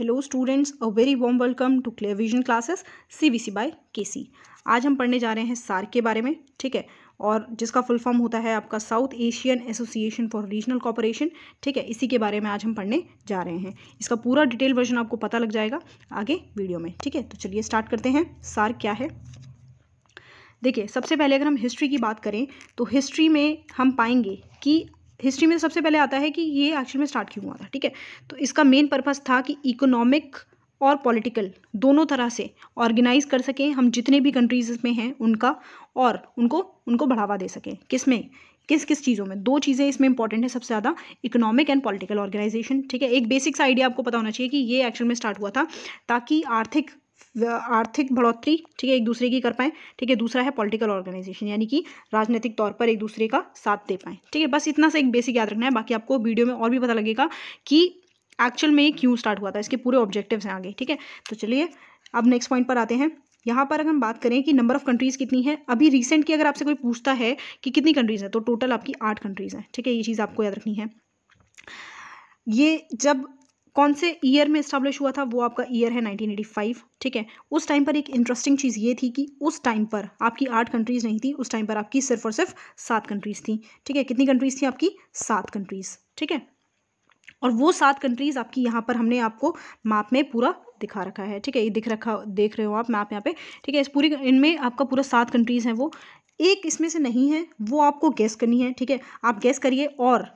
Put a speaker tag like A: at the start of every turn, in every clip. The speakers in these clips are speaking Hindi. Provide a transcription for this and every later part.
A: hello students a very warm welcome to clear vision classes CBC by KC आज हम पढ़ने जा रहे हैं सार के बारे में ठीक है और जिसका फुल फॉर्म होता है आपका South Asian Association for Regional Cooperation ठीक है इसी के बारे में आज हम पढ़ने जा रहे हैं इसका पूरा डिटेल वर्जन आपको पता लग जाएगा आगे वीडियो में ठीक है तो चलिए स्टार्ट करते हैं सार क्या है देखिए सबसे पहले अगर हम हिस्ट्री की बात करें तो हिस्ट्री में हम पाएंगे कि हिस्ट्री में तो सबसे पहले आता है कि ये एक्चुअल में स्टार्ट क्यों हुआ था ठीक है तो इसका मेन पर्पज़ था कि इकोनॉमिक और पॉलिटिकल दोनों तरह से ऑर्गेनाइज कर सकें हम जितने भी कंट्रीज में हैं उनका और उनको उनको बढ़ावा दे सकें किस में किस किस चीज़ों में दो चीज़ें इसमें इंपॉर्टेंट है सबसे ज़्यादा इकोनॉमिक एंड पॉलिटिकल ऑर्गेनाइजेशन ठीक है एक बेसिक सा आइडिया आपको पता होना चाहिए कि ये एक्चुअल में स्टार्ट हुआ था ताकि आर्थिक आर्थिक बढ़ोतरी ठीक है एक दूसरे की कर पाएँ ठीक है दूसरा है पॉलिटिकल ऑर्गेनाइजेशन यानी कि राजनीतिक तौर पर एक दूसरे का साथ दे पाएँ ठीक है बस इतना सा एक बेसिक याद रखना है बाकी आपको वीडियो में और भी पता लगेगा कि एक्चुअल में ये क्यों स्टार्ट हुआ था इसके पूरे ऑब्जेक्टिव्स हैं आगे ठीक है तो चलिए अब नेक्स्ट पॉइंट पर आते हैं यहाँ पर अगर हम बात करें कि नंबर ऑफ कंट्रीज़ कितनी है अभी रिसेंट की अगर आपसे कोई पूछता है कि कितनी कंट्रीज़ हैं तो टोटल आपकी आठ कंट्रीज़ हैं ठीक है ये चीज़ आपको याद रखनी है ये जब कौन से ईयर में इस्टेब्लिश हुआ था वो आपका ईयर है 1985 ठीक है उस टाइम पर एक इंटरेस्टिंग चीज़ ये थी कि उस टाइम पर आपकी आठ कंट्रीज़ नहीं थी उस टाइम पर आपकी सिर्फ और सिर्फ सात कंट्रीज़ थी ठीक है कितनी कंट्रीज़ थी आपकी सात कंट्रीज़ ठीक है और वो सात कंट्रीज़ आपकी यहाँ पर हमने आपको मैप में पूरा दिखा रखा है ठीक है ये दिख रखा देख रहे हो आप मैप यहाँ पे ठीक है इस पूरी इनमें आपका पूरा सात कंट्रीज़ हैं वो एक इसमें से नहीं है वो आपको गैस करनी है ठीक है आप गैस करिए और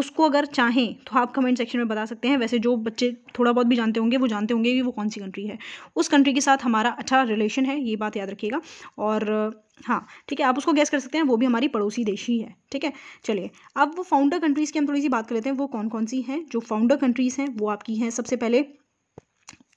A: उसको अगर चाहें तो आप कमेंट सेक्शन में बता सकते हैं वैसे जो बच्चे थोड़ा बहुत भी जानते होंगे वो जानते होंगे कि वो कौन सी कंट्री है उस कंट्री के साथ हमारा अच्छा रिलेशन है ये बात याद रखिएगा और हाँ ठीक है आप उसको गैस कर सकते हैं वो भी हमारी पड़ोसी देश ही है ठीक है चलिए अब वो फाउंडर कंट्रीज़ की हम थोड़ी सी बात कर लेते हैं वो कौन कौन सी हैं जो फाउंडर कंट्रीज़ हैं वो आपकी हैं सबसे पहले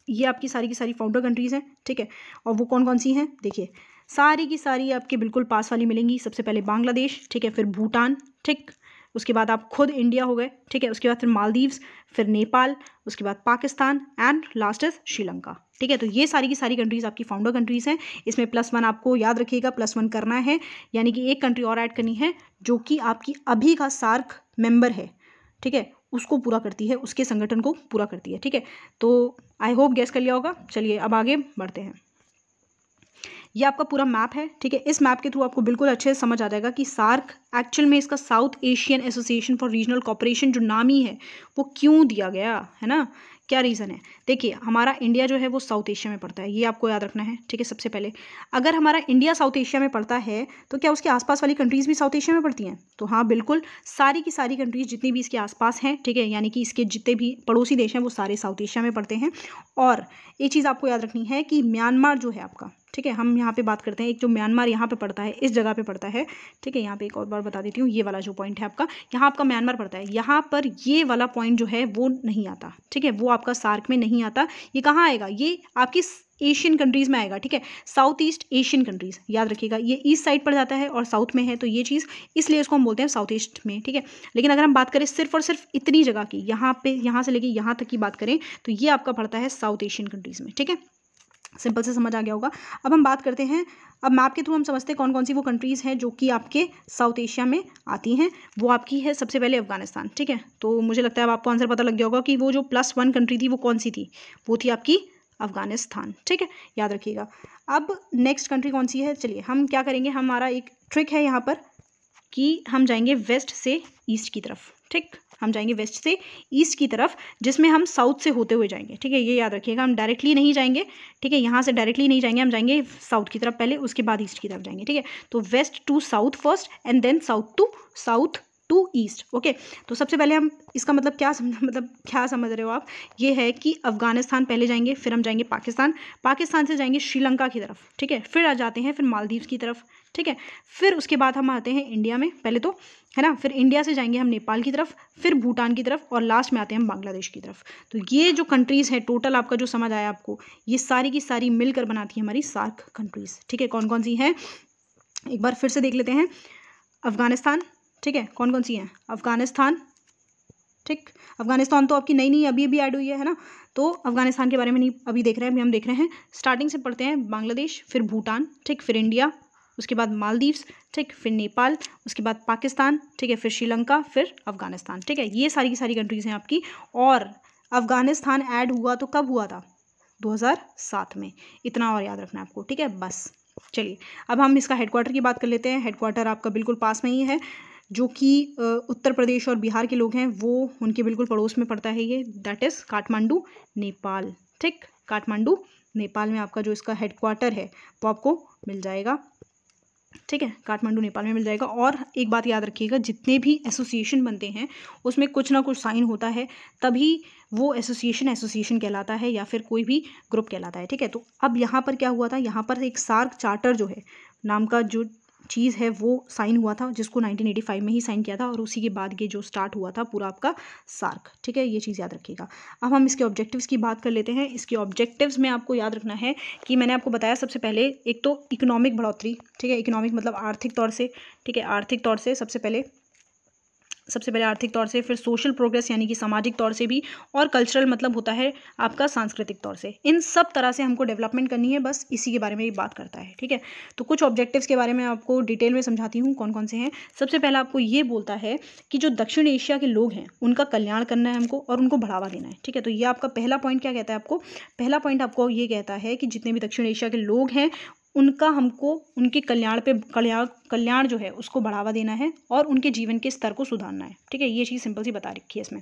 A: ये आपकी सारी की सारी फाउंडर कंट्रीज़ हैं ठीक है और वो कौन कौन सी हैं देखिए सारी की सारी आपके बिल्कुल पास वाली मिलेंगी सबसे पहले बांग्लादेश ठीक है फिर भूटान ठीक उसके बाद आप खुद इंडिया हो गए ठीक है उसके बाद फिर मालदीव्स फिर नेपाल उसके बाद Pakistan and last is Sri Lanka ठीक है तो ये सारी की सारी कंट्रीज़ आपकी फाउंडर कंट्रीज़ हैं इसमें प्लस वन आपको याद रखिएगा प्लस वन करना है यानी कि एक कंट्री और ऐड करनी है जो कि आपकी अभी का सार्क मेंबर है ठीक है उसको पूरा करती है उसके संगठन को पूरा करती है ठीक है तो आई होप गैस कर लिया होगा चलिए अब आगे बढ़ते हैं ये आपका पूरा मैप है ठीक है इस मैप के थ्रू आपको बिल्कुल अच्छे से समझ आ जाएगा कि सार्क एक्चुअल में इसका South Asian Association for Regional Cooperation जो नाम ही है वो क्यों दिया गया है ना क्या रीज़न है देखिए हमारा इंडिया जो है वो साउथ एशिया में पड़ता है ये आपको याद रखना है ठीक है सबसे पहले अगर हमारा इंडिया साउथ एशिया में पड़ता है तो क्या उसके आसपास वाली कंट्रीज़ भी साउथ एशिया में पड़ती हैं तो हाँ बिल्कुल सारी की सारी कंट्रीज़ जितनी भी इसके आसपास हैं ठीक है यानी कि इसके जितने भी पड़ोसी देश हैं वो सारे साउथ एशिया में पड़ते हैं और एक चीज़ आपको याद रखनी है कि म्यांमार जो है आपका ठीक है हम यहाँ पे बात करते हैं एक जो म्यांमार यहाँ पे पड़ता है इस जगह पे पड़ता है ठीक है यहाँ पे एक और बार बता देती हूँ ये वाला जो पॉइंट है आपका यहाँ आपका म्यांमार पड़ता है यहाँ पर ये वाला पॉइंट जो है वो नहीं आता ठीक है वो आपका सार्क में नहीं आता ये कहाँ आएगा ये आपकी एशियन कंट्रीज़ में आएगा ठीक है साउथ ईस्ट एशियन कंट्रीज़ याद रखिएगा ये ईस्ट साइड पर जाता है और साउथ में है तो ये चीज़ इसलिए इसको हम बोलते हैं साउथ ईस्ट में ठीक है लेकिन अगर हम बात करें सिर्फ और सिर्फ इतनी जगह की यहाँ पे यहाँ से लेके यहाँ तक की बात करें तो ये आपका पड़ता है साउथ एशियन कंट्रीज़ में ठीक है सिंपल से समझ आ गया होगा अब हम बात करते हैं अब मैप के थ्रू हम समझते हैं कौन कौन सी वो कंट्रीज़ हैं जो कि आपके साउथ एशिया में आती हैं वो आपकी है सबसे पहले अफगानिस्तान ठीक है तो मुझे लगता है अब आपको आंसर पता लग गया होगा कि वो जो प्लस वन कंट्री थी वो कौन सी थी वो थी आपकी अफगानिस्तान ठीक है याद रखिएगा अब नेक्स्ट कंट्री कौन सी है चलिए हम क्या करेंगे हमारा एक ट्रिक है यहाँ पर कि हम जाएंगे वेस्ट से ईस्ट की तरफ ठीक हम जाएंगे वेस्ट से ईस्ट की तरफ जिसमें हम साउथ से होते हुए जाएंगे ठीक है ये याद रखिएगा हम डायरेक्टली नहीं जाएंगे ठीक है यहाँ से डायरेक्टली नहीं जाएंगे हम जाएंगे साउथ की तरफ पहले उसके बाद ईस्ट की तरफ जाएंगे ठीक है तो west to south first and then south to south to east okay तो सबसे पहले हम इसका मतलब क्या समझ मतलब क्या समझ रहे हो आप ये है कि अफगानिस्तान पहले जाएंगे फिर हम जाएंगे पाकिस्तान पाकिस्तान से जाएंगे श्रीलंका की तरफ ठीक है फिर आ जाते हैं फिर मालदीव्स की तरफ ठीक है फिर उसके बाद हम आते हैं इंडिया में पहले तो है ना फिर इंडिया से जाएंगे हम नेपाल की तरफ फिर भूटान की तरफ और लास्ट में आते हैं हम बांग्लादेश की तरफ तो ये जो कंट्रीज़ हैं टोटल आपका जो समझ आया आपको ये सारी की सारी मिलकर बनाती है हमारी सार्क कंट्रीज़ ठीक है कौन कौन सी हैं एक बार फिर से देख लेते हैं अफ़गानिस्तान ठीक है कौन कौन सी हैं अफ़गानिस्तान ठीक अफगानिस्तान तो आपकी नई नई अभी अभी ऐड हुई है है ना तो अफगानिस्तान के बारे में नहीं अभी देख रहे हैं अभी हम देख रहे हैं स्टार्टिंग से पढ़ते हैं बांग्लादेश फिर भूटान ठीक फिर इंडिया उसके बाद मालदीव्स ठीक फिर नेपाल उसके बाद पाकिस्तान ठीक है फिर श्रीलंका फिर अफगानिस्तान ठीक है ये सारी की सारी कंट्रीज़ हैं आपकी और अफगानिस्तान ऐड हुआ तो कब हुआ था 2007 में इतना और याद रखना आपको ठीक है बस चलिए अब हम इसका हेडक्वार्टर की बात कर लेते हैं हेडक्वार्टर आपका बिल्कुल पास में ही है जो कि उत्तर प्रदेश और बिहार के लोग हैं वो उनके बिल्कुल पड़ोस में पड़ता है ये दैट इज़ काठमांडू नेपाल ठीक काठमांडू नेपाल में आपका जो इसका हेडक्वार्टर है वो आपको मिल जाएगा ठीक है काठमांडू नेपाल में मिल जाएगा और एक बात याद रखिएगा जितने भी एसोसिएशन बनते हैं उसमें कुछ ना कुछ साइन होता है तभी वो एसोसिएशन एसोसिएशन कहलाता है या फिर कोई भी ग्रुप कहलाता है ठीक है तो अब यहाँ पर क्या हुआ था यहाँ पर एक सार्क चार्टर जो है नाम का जो चीज़ है वो साइन हुआ था जिसको 1985 में ही साइन किया था और उसी के बाद ये जो स्टार्ट हुआ था पूरा आपका सार्क ठीक है ये चीज़ याद रखिएगा अब हम इसके ऑब्जेक्टिव्स की बात कर लेते हैं इसके ऑब्जेक्टिव्स में आपको याद रखना है कि मैंने आपको बताया सबसे पहले एक तो इकोनॉमिक बढ़ोतरी ठीक है इकोनॉमिक मतलब आर्थिक तौर से ठीक है आर्थिक तौर से सबसे पहले सबसे पहले आर्थिक तौर से फिर सोशल प्रोग्रेस यानी कि सामाजिक तौर से भी और कल्चरल मतलब होता है आपका सांस्कृतिक तौर से इन सब तरह से हमको डेवलपमेंट करनी है बस इसी के बारे में ये बात करता है ठीक है तो कुछ ऑब्जेक्टिव्स के बारे में आपको डिटेल में समझाती हूँ कौन कौन से हैं सबसे पहला आपको ये बोलता है कि जो दक्षिण एशिया के लोग हैं उनका कल्याण करना है हमको और उनको बढ़ावा देना है ठीक है तो ये आपका पहला पॉइंट क्या कहता है आपको पहला पॉइंट आपको ये कहता है कि जितने भी दक्षिण एशिया के लोग हैं उनका हमको उनके कल्याण पे कल्याण कल्याण जो है उसको बढ़ावा देना है और उनके जीवन के स्तर को सुधारना है ठीक है ये चीज़ सिंपल सी बता रखी है इसमें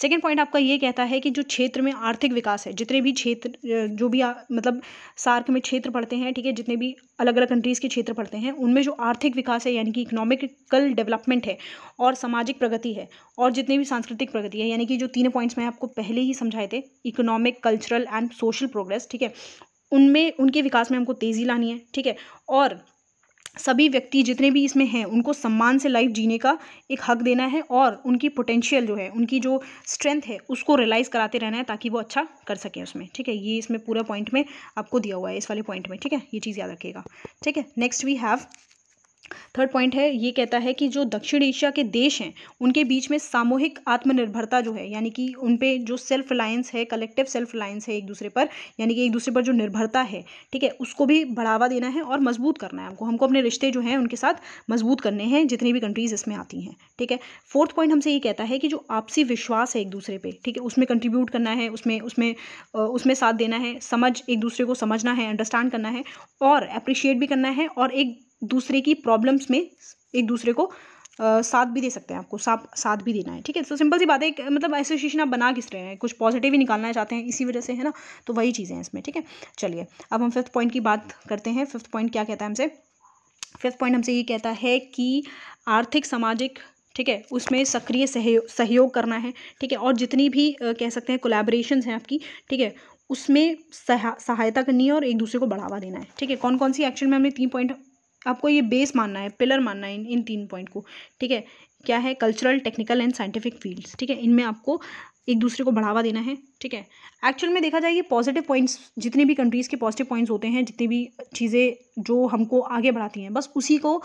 A: सेकेंड पॉइंट आपका ये कहता है कि जो क्षेत्र में आर्थिक विकास है जितने भी क्षेत्र जो भी आ, मतलब सार्क में क्षेत्र पढ़ते हैं ठीक है जितने भी अलग अलग कंट्रीज़ के क्षेत्र पढ़ते हैं उनमें जो आर्थिक विकास है यानी कि इकोनॉमिकल डेवलपमेंट है और सामाजिक प्रगति है और जितनी भी सांस्कृतिक प्रगति है यानी कि जो तीनों पॉइंट्स मैं आपको पहले ही समझाए थे economic cultural and social progress ठीक है उनमें उनके विकास में हमको तेज़ी लानी है ठीक है और सभी व्यक्ति जितने भी इसमें हैं उनको सम्मान से लाइफ जीने का एक हक देना है और उनकी पोटेंशियल जो है उनकी जो स्ट्रेंथ है उसको रियलाइज़ कराते रहना है ताकि वो अच्छा कर सकें उसमें ठीक है ये इसमें पूरा पॉइंट में आपको दिया हुआ है इस वाले पॉइंट में ठीक है ये चीज़ याद रखिएगा ठीक है next we have third point है ये कहता है कि जो दक्षिण एशिया के देश हैं उनके बीच में सामूहिक आत्मनिर्भरता जो है यानी कि उन पर जो सेल्फ रिलायंस है कलेक्टिव सेल्फ रिलायंस है एक दूसरे पर यानी कि एक दूसरे पर जो निर्भरता है ठीक है उसको भी बढ़ावा देना है और मजबूत करना है हमको हमको अपने रिश्ते जो हैं उनके साथ मजबूत करने हैं जितनी भी कंट्रीज़ इसमें आती हैं ठीक है फोर्थ पॉइंट हमसे ये कहता है कि जो आपसी विश्वास है एक दूसरे पर ठीक है उसमें कंट्रीब्यूट करना है उसमें उसमें उसमें साथ देना है समझ एक दूसरे को समझना है अंडरस्टैंड करना है और अप्रिशिएट भी करना है और एक दूसरे की प्रॉब्लम्स में एक दूसरे को आ, साथ भी दे सकते हैं आपको साथ साथ भी देना है ठीक है तो सिंपल सी बात है मतलब एसोसिएशन आप बना किस रहे हैं कुछ पॉजिटिव ही निकालना चाहते हैं इसी वजह से है ना तो वही चीज़ें हैं इसमें ठीक है चलिए अब हम फिफ्थ पॉइंट की बात करते हैं फिफ्थ पॉइंट क्या कहता है हमसे फिफ्थ पॉइंट हमसे ये कहता है कि आर्थिक सामाजिक ठीक है उसमें सक्रिय सहयोग सहयोग करना है ठीक है और जितनी भी आ, कह सकते हैं कोलेबरेशन हैं आपकी ठीक है उसमें सहायता करनी है और एक दूसरे को बढ़ावा देना है ठीक है कौन कौन सी एक्शन में हमने तीन पॉइंट आपको ये बेस मानना है पिलर मानना है इन इन तीन पॉइंट को ठीक है क्या है cultural technical and scientific fields ठीक है इनमें आपको एक दूसरे को बढ़ावा देना है ठीक है एक्चुअल में देखा जाए कि पॉजिटिव पॉइंट्स जितने भी कंट्रीज़ के पॉजिटिव पॉइंट्स होते हैं जितनी भी चीज़ें जो हमको आगे बढ़ाती हैं बस उसी को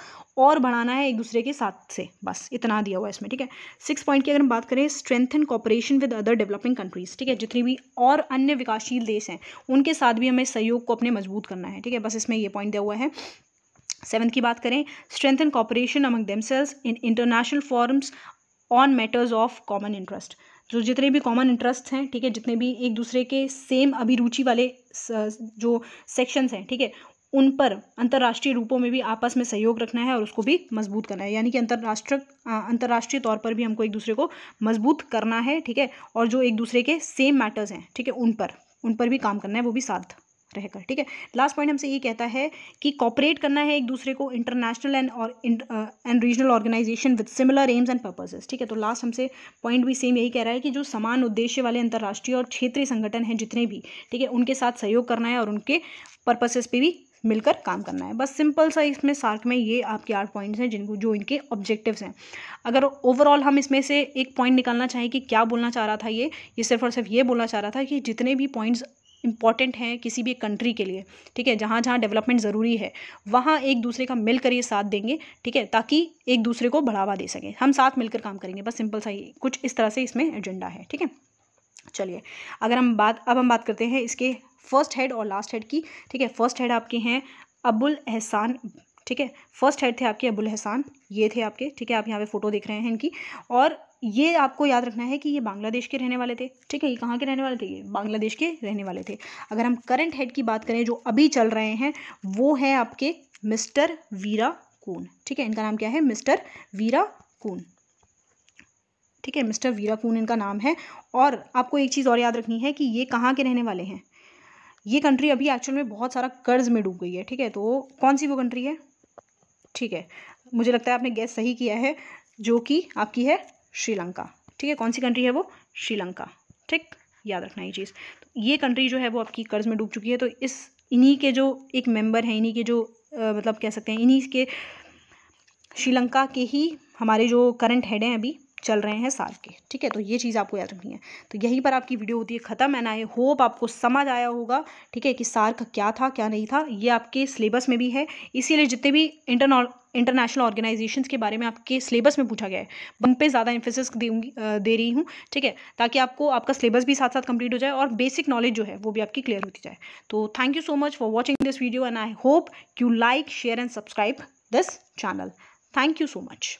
A: और बढ़ाना है एक दूसरे के साथ से बस इतना दिया हुआ है इसमें ठीक है सिक्स पॉइंट की अगर हम बात करें strength and cooperation with other developing countries ठीक है जितनी भी और अन्य विकासशील देश हैं उनके साथ भी हमें सहयोग को अपने मजबूत करना है ठीक है बस इसमें यह पॉइंट दिया हुआ है सेवन्थ की बात करें and cooperation among themselves in international forums on matters of common interest जो जितने भी कॉमन इंटरेस्ट हैं ठीक है जितने भी एक दूसरे के सेम अभिरुचि वाले जो सेक्शंस हैं ठीक है उन पर अंतर्राष्ट्रीय रूपों में भी आपस में सहयोग रखना है और उसको भी मजबूत करना है यानी कि अंतर्राष्ट्र अंतर्राष्ट्रीय तौर पर भी हमको एक दूसरे को मजबूत करना है ठीक है और जो एक दूसरे के सेम मैटर्स हैं ठीक है उन पर उन पर भी काम करना है वो भी साथ रहकर ठीक है लास्ट पॉइंट हमसे ये कहता है कि कॉपरेट करना है एक दूसरे को इंटरनेशनल एंड और and regional organization with similar aims and purposes ठीक है तो लास्ट हमसे पॉइंट भी सेम यही कह रहा है कि जो समान उद्देश्य वाले अंतर्राष्ट्रीय और क्षेत्रीय संगठन हैं जितने भी ठीक है उनके साथ सहयोग करना है और उनके पर्पसेस पे भी मिलकर काम करना है बस सिंपल सा इसमें सार्क में ये आपके आठ पॉइंट्स हैं जिनको जो इनके ऑब्जेक्टिव्स हैं अगर ओवरऑल हम इसमें से एक पॉइंट निकालना चाहें कि क्या बोलना चाह रहा था ये ये सिर्फ और सिर्फ ये बोलना चाह रहा था कि जितने भी पॉइंट्स इम्पॉर्टेंट हैं किसी भी कंट्री के लिए ठीक है जहाँ जहाँ डेवलपमेंट ज़रूरी है वहाँ एक दूसरे का मिलकर ये साथ देंगे ठीक है ताकि एक दूसरे को बढ़ावा दे सकें हम साथ मिलकर काम करेंगे बस सिंपल सा ही कुछ इस तरह से इसमें एजेंडा है ठीक है चलिए अगर हम बात अब हम बात करते हैं इसके फर्स्ट हेड और लास्ट हेड की ठीक है फर्स्ट हेड आपके हैं अबुल एहसान ठीक है फर्स्ट हेड थे आपके अबुल एहसान ये थे आपके ठीक है आप यहाँ पे फ़ोटो देख रहे हैं इनकी और ये आपको याद रखना है कि ये बांग्लादेश के रहने वाले थे ठीक है ये कहाँ के रहने वाले थे ये बांग्लादेश के रहने वाले थे अगर हम करंट हेड की बात करें जो अभी चल रहे हैं वो है आपके मिस्टर वीरा कून ठीक है इनका नाम क्या है मिस्टर वीरा कून ठीक है मिस्टर वीरा कून इनका नाम है और आपको एक चीज़ और याद रखनी है कि ये कहाँ के रहने वाले हैं ये कंट्री अभी एक्चुअल में बहुत सारा कर्ज में डूब गई है ठीक है तो कौन सी वो कंट्री है ठीक है मुझे लगता है आपने गैस सही किया है जो कि आपकी है श्रीलंका ठीक है कौन सी कंट्री है वो श्रीलंका ठीक याद रखना ये चीज़ तो ये कंट्री जो है वो आपकी कर्ज में डूब चुकी है तो इस इन्हीं के जो एक मेंबर हैं इन्हीं के जो आ, मतलब कह सकते हैं इन्हीं के श्रीलंका के ही हमारे जो करंट हेड हैं अभी चल रहे हैं साल के ठीक है तो ये चीज़ आपको याद रखनी है तो यहीं पर आपकी वीडियो होती है ख़त्म एंड आई होप आपको समझ आया होगा ठीक है कि साल का क्या था क्या नहीं था ये आपके सिलेबस में भी है इसीलिए जितने भी इंटरनॉल इंटरनेशनल ऑर्गेनाइजेशंस के बारे में आपके सिलेबस में पूछा गया है उन पे ज़्यादा इन्फोसिस दूंगी दे रही हूँ ठीक है ताकि आपको आपका सिलेबस भी साथ साथ कंप्लीट हो जाए और बेसिक नॉलेज जो है वो भी आपकी क्लियर होती जाए तो thank you so much for watching this video and I hope you like share and subscribe this channel thank you so much